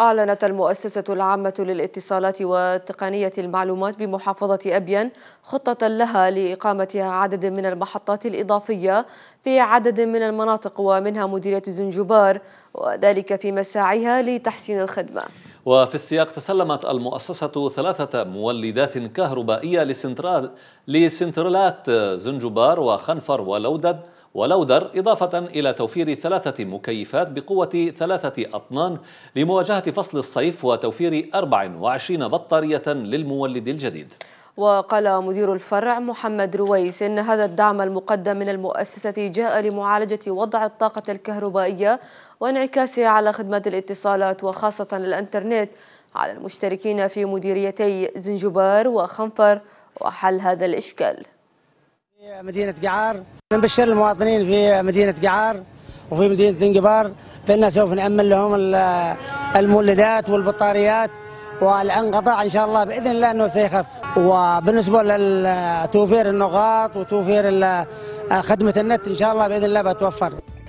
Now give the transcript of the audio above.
أعلنت المؤسسة العامة للاتصالات وتقنية المعلومات بمحافظة أبين خطة لها لإقامة عدد من المحطات الإضافية في عدد من المناطق ومنها مديرية زنجبار وذلك في مساعيها لتحسين الخدمة وفي السياق تسلمت المؤسسة ثلاثة مولدات كهربائية لسنترال لسنترالات زنجبار وخنفر ولودد ولودر إضافة إلى توفير ثلاثة مكيفات بقوة ثلاثة أطنان لمواجهة فصل الصيف وتوفير 24 بطارية للمولد الجديد وقال مدير الفرع محمد رويس إن هذا الدعم المقدم من المؤسسة جاء لمعالجة وضع الطاقة الكهربائية وانعكاسه على خدمات الاتصالات وخاصة الأنترنت على المشتركين في مديريتي زنجبار وخنفر وحل هذا الإشكال في مدينة قعار نبشر المواطنين في مدينة قعار وفي مدينة زنجبار بأننا سوف نأمن لهم المولدات والبطاريات والانقطاع ان شاء الله باذن الله انه سيخف وبالنسبه لتوفير النقاط وتوفير خدمه النت ان شاء الله باذن الله بتوفر